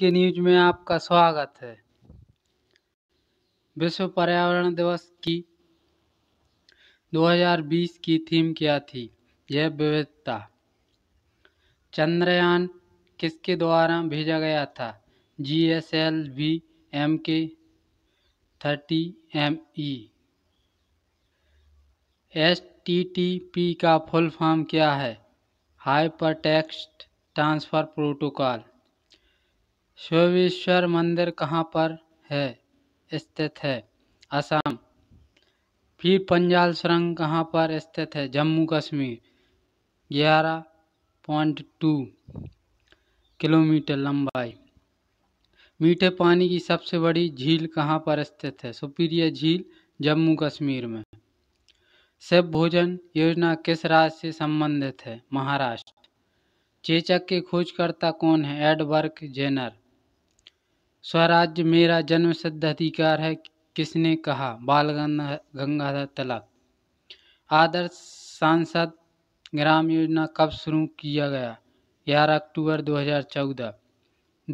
के न्यूज में आपका स्वागत है विश्व पर्यावरण दिवस की 2020 की थीम क्या थी यह विविधता चंद्रयान किसके द्वारा भेजा गया था G S L V M K thirty M E S T T P का फुल फॉर्म क्या है hyper text transfer protocol Shiveshwar मंदिर कहाँ पर है स्थित है असम फिर पंजाल सुरंग कहाँ पर स्थित है जम्मू कश्मीर ग्यारह पॉइंट टू किलोमीटर लंबाई मीठे पानी की सबसे बड़ी झील कहाँ पर स्थित है सुपीरियर झील जम्मू कश्मीर में सब भोजन योजना किस राज्य से संबंधित है महाराष्ट्र चेचक के खोजकर्ता कौन है एडवर्क जेनर स्वराज्य मेरा जन्मसिद्ध अधिकार है किसने कहा बाल गंगाधर तलाक आदर्श सांसद ग्राम योजना कब शुरू किया गया 11 अक्टूबर 2014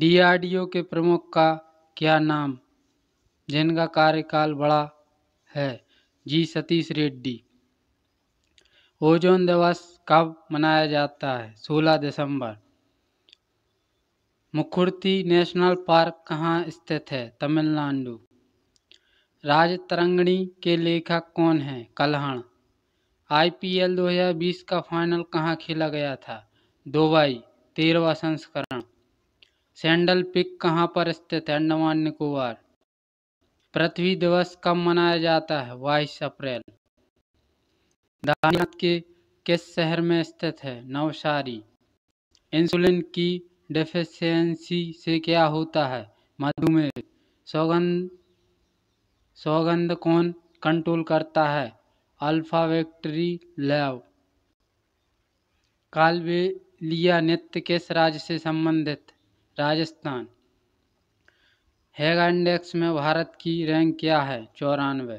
डीआरडीओ के प्रमुख का क्या नाम जिनका कार्यकाल बड़ा है जी सतीश रेड्डी ओजोन दिवस कब मनाया जाता है 16 दिसंबर मुखुर्ती नेशनल पार्क कहाँ स्थित है तमिलनाडु राजतरंगिणी के लेखक कौन एल दो आईपीएल 2020 का फाइनल कहाँ खेला गया था दुबई तेरहवा संस्करण सैंडल पिक कहाँ पर स्थित है अंडमान निकोबार पृथ्वी दिवस कब मनाया जाता है बाईस अप्रैल दानियात के किस शहर में स्थित है नवसारी इंसुलिन की डेफिशिएंसी से क्या होता है मधुमेह सौगंध सौगंध कौन कंट्रोल करता है अल्फा वैक्ट्री लैब कालबेलिया नृत्य किस राज्य से संबंधित राजस्थान हैगा इंडेक्स में भारत की रैंक क्या है चौरानवे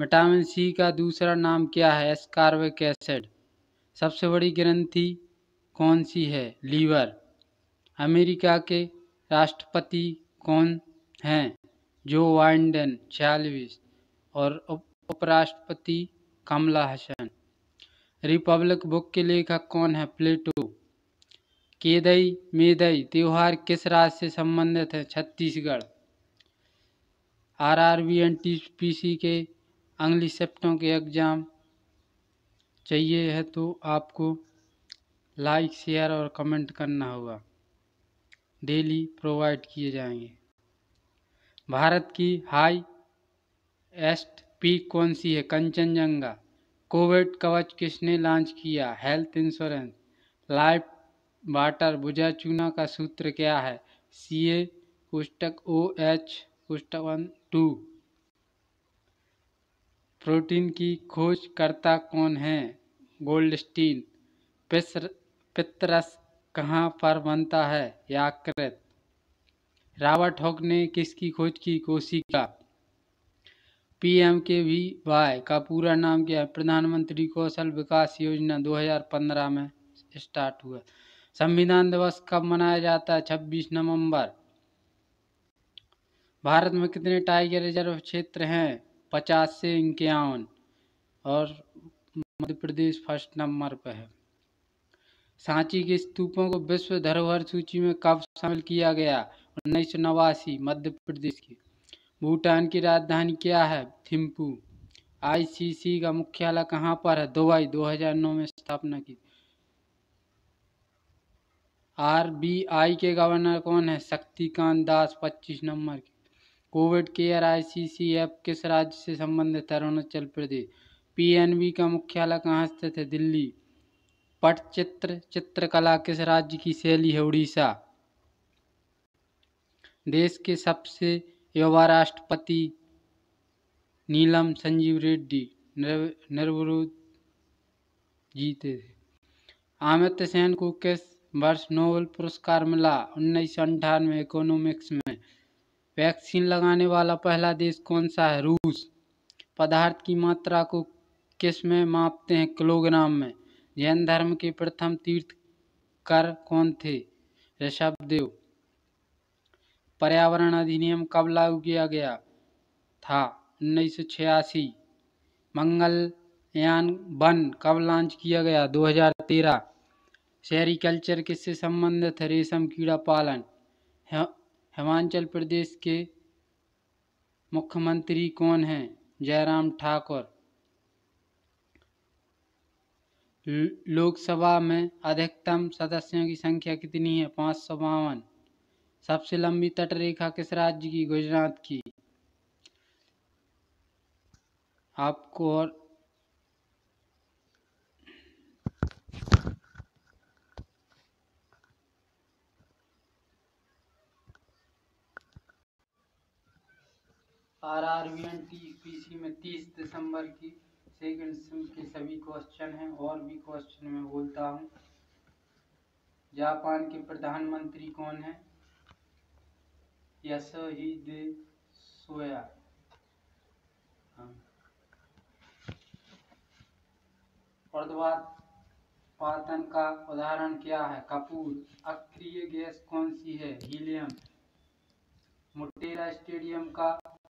विटामिन सी का दूसरा नाम क्या है एस्कार्बिक एसिड सबसे बड़ी ग्रंथि कौन सी है लीवर अमेरिका के राष्ट्रपति कौन हैं जो वाइंडन छियालीस और उपराष्ट्रपति कमला हसन रिपब्लिक बुक के लेखक कौन है प्लेटो केदई मेदई त्यौहार किस राज्य से संबंधित है Chhattisgarh R R B N T P C के अंग्ली सेप्टों के एग्ज़ाम चाहिए है तो आपको लाइक शेयर और कमेंट करना होगा डेली प्रोवाइड किए जाएंगे भारत की हाई एस्ट पीक कौन सी है कंचनजंगा कोविड कवच किसने लॉन्च किया हेल्थ इंश्योरेंस लाइफ वाटर बुझा चूना का सूत्र क्या है सी ए पुस्तक ओ एच पुस्तक वन टू प्रोटीन की खोजकर्ता कौन है गोल्डस्टीन पित्र पितरस कहाँ पर बनता है याकृत रॉबर्ट हॉक ने किसकी खोज की कोशिका P M K V Y का पूरा नाम क्या है प्रधानमंत्री कौशल विकास योजना 2015 में स्टार्ट हुआ संविधान दिवस कब मनाया जाता है 26 नवंबर भारत में कितने टाइगर रिजर्व क्षेत्र हैं पचास से इक्यावन और मध्य प्रदेश फर्स्ट नंबर पर है सांची के स्तूपों को विश्व धरोहर सूची में कब शामिल किया गया उन्नीस सौ नवासी मध्य प्रदेश की भूटान की राजधानी क्या है थिम्पू आईसीसी का मुख्यालय कहाँ पर है दुबई 2009 में स्थापना की आरबीआई के गवर्नर कौन है शक्तिकांत दास 25 नंबर के कोविड केयर आईसीसी ऐप किस राज्य से संबंधित है अरुणाचल प्रदेश पीएनबी का मुख्यालय कहाँ स्थित है दिल्ली पटचित्र चित्रकला किस राज्य की शैली है उड़ीसा देश के सबसे युवा राष्ट्रपति नीलम संजीव रेड्डी निर्वरोध जीते थे आमित सेन को किस वर्ष नोबेल पुरस्कार मिला उन्नीस सौ अंठानवे इकोनॉमिक्स में वैक्सीन लगाने वाला पहला देश कौन सा है रूस पदार्थ की मात्रा को किस में मापते हैं किलोग्राम में जैन धर्म के प्रथम तीर्थकर कौन थे ऋषभदेव पर्यावरण अधिनियम कब लागू किया गया था उन्नीस सौ छियासी मंगलयान वन कब लॉन्च किया गया 2013 शहरी कल्चर किससे संबंधित है रेशम कीड़ा पालन हिमाचल प्रदेश के मुख्यमंत्री कौन हैं जयराम ठाकुर लोकसभा में अधिकतम सदस्यों की संख्या कितनी है पाँच सौ बावन सबसे लंबी तटरेखा किस राज्य की गुजरात की आपको और R R V N T P C में तीस दिसंबर की सेकंड सिम के सभी क्वेश्चन हैं और भी क्वेश्चन मैं बोलता हूँ जापान के प्रधानमंत्री कौन ही दे सोया हाँ। पातन का उदाहरण क्या है कपूर अक्रिय गैस कौन सी है हीलियम मोटेरा स्टेडियम का